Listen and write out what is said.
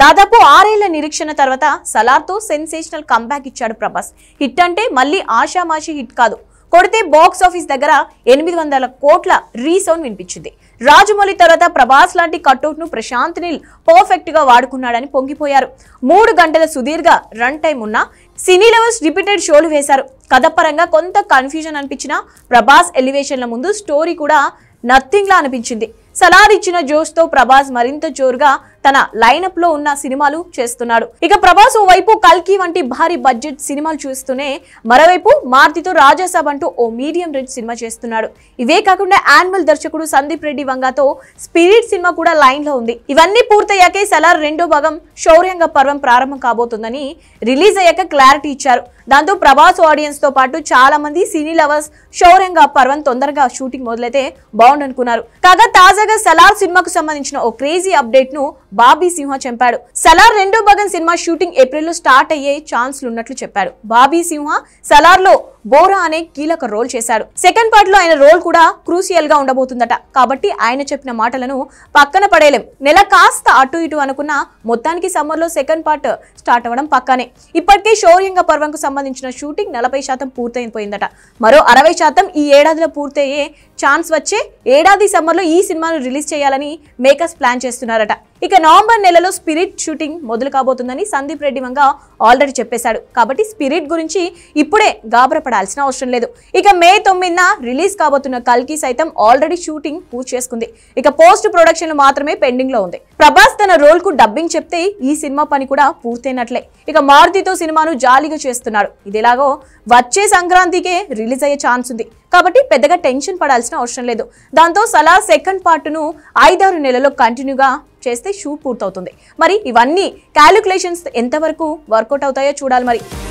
దాదాపు ఆరేళ్ల నిరీక్షణ తర్వాత సలార్తో సెన్సేషనల్ కంబ్యాక్ ఇచ్చాడు ప్రభాస్ హిట్ అంటే మళ్ళీ ఆషామాషి హిట్ కాదు కొడితే బాక్స్ ఆఫీస్ దగ్గర ఎనిమిది వందల కోట్ల రీసౌండ్ వినిపించింది రాజమౌళి తర్వాత ప్రభాస్ లాంటి కట్అవుట్ ను ప్రశాంత్ నీల్ పర్ఫెక్ట్ గా వాడుకున్నాడని పొంగిపోయారు మూడు గంటల సుదీర్ఘ రన్ టైం ఉన్న సినీ లవర్స్ రిపీటెడ్ షోలు వేశారు కథపరంగా కొంత కన్ఫ్యూజన్ అనిపించిన ప్రభాస్ ఎలివేషన్ల ముందు స్టోరీ కూడా లా అనిపించింది సలార్ ఇచ్చిన జోష్ తో ప్రభాస్ మరింత జోరుగా తన లైనప్ లో ఉన్న సినిమాలు చేస్తున్నాడు ఇక ప్రభాస్ ఓవైపు కల్కి వంటి భారీ బడ్జెట్ సినిమాలు చూస్తూనే మరోవైపు మారుతితో రాజాసాబ్ అంటూ ఓ మీడియం రేంజ్ సినిమా చేస్తున్నాడు ఇవే కాకుండా యానిమల్ దర్శకుడు సందీప్ రెడ్డి వంగాతో స్పిరిట్ సినిమా కూడా లైన్ లో ఉంది ఇవన్నీ పూర్తయ్యాకే సలార్ రెండో భాగం శౌర్యంగ పర్వం ప్రారంభం కాబోతుందని రిలీజ్ అయ్యాక క్లారిటీ ఇచ్చారు దాంతో ప్రభాస్ ఆడియన్స్ తో పాటు చాలా మంది సినీ లవర్స్ శౌర్యంగ పర్వం తొందరగా షూటింగ్ మొదలైతే బాగుండనుకున్నారు కాగా తాజాగా సలార్ సినిమాకు సంబంధించిన ఓ క్రేజీ అప్డేట్ ను బాబీ సింహ చంపాడు సలార్ రెండో భాగం సినిమా షూటింగ్ ఏప్రిల్లో స్టార్ట్ అయ్యే ఉన్నట్లు చెప్పారు బాబీ సింహ లో బోరా అనే కీలక రోల్ చేశాడు సెకండ్ పార్ట్ లో ఆయన రోల్ కూడా క్రూసియల్ గా ఉండబోతుందట కాబట్టి ఆయన చెప్పిన మాటలను పక్కన పడేలేం నెల కాస్త అటు ఇటు అనుకున్న మొత్తానికి సమ్మర్ లో సెకండ్ పార్ట్ స్టార్ట్ అవ్వడం పక్కనే ఇప్పటికే శౌర్యంగ పర్వంకు సంబంధించిన షూటింగ్ నలభై శాతం పూర్తయిపోయిందట మరో అరవై శాతం ఈ ఏడాదిలో పూర్తయ్యే ఛాన్స్ వచ్చే ఏడాది సమ్మర్లో ఈ సినిమాను రిలీజ్ చేయాలని మేకర్స్ ప్లాన్ చేస్తున్నారట ఇక నవంబర్ నెలలో స్పిరిట్ షూటింగ్ మొదలు కాబోతుందని సందీప్ రెడ్డి వంగ ఆల్రెడీ చెప్పేశాడు కాబట్టి స్పిరిట్ గురించి ఇప్పుడే గాబరపడాల్సిన అవసరం లేదు ఇక మే తొమ్మిదిన రిలీజ్ కాబోతున్న కల్కి సైతం ఆల్రెడీ షూటింగ్ పూర్తి చేసుకుంది ఇక పోస్ట్ ప్రొడక్షన్ మాత్రమే పెండింగ్ లో ఉంది ప్రభాస్ తన రోల్ కు డబ్బింగ్ చెప్తే ఈ సినిమా పని కూడా పూర్తయినట్లే ఇక మారుతితో సినిమాను జాలీగా చేస్తున్నాడు ఇదిలాగో వచ్చే సంక్రాంతికే రిలీజ్ అయ్యే ఛాన్స్ ఉంది కాబట్టి పెద్దగా టెన్షన్ పడాల్సిన అవసరం లేదు దాంతో సలా సెకండ్ పార్ట్ను ఐదారు నెలల్లో కంటిన్యూగా చేస్తే షూ పూర్తవుతుంది మరి ఇవన్నీ క్యాలిక్యులేషన్స్ ఎంతవరకు వర్కౌట్ అవుతాయో చూడాలి మరి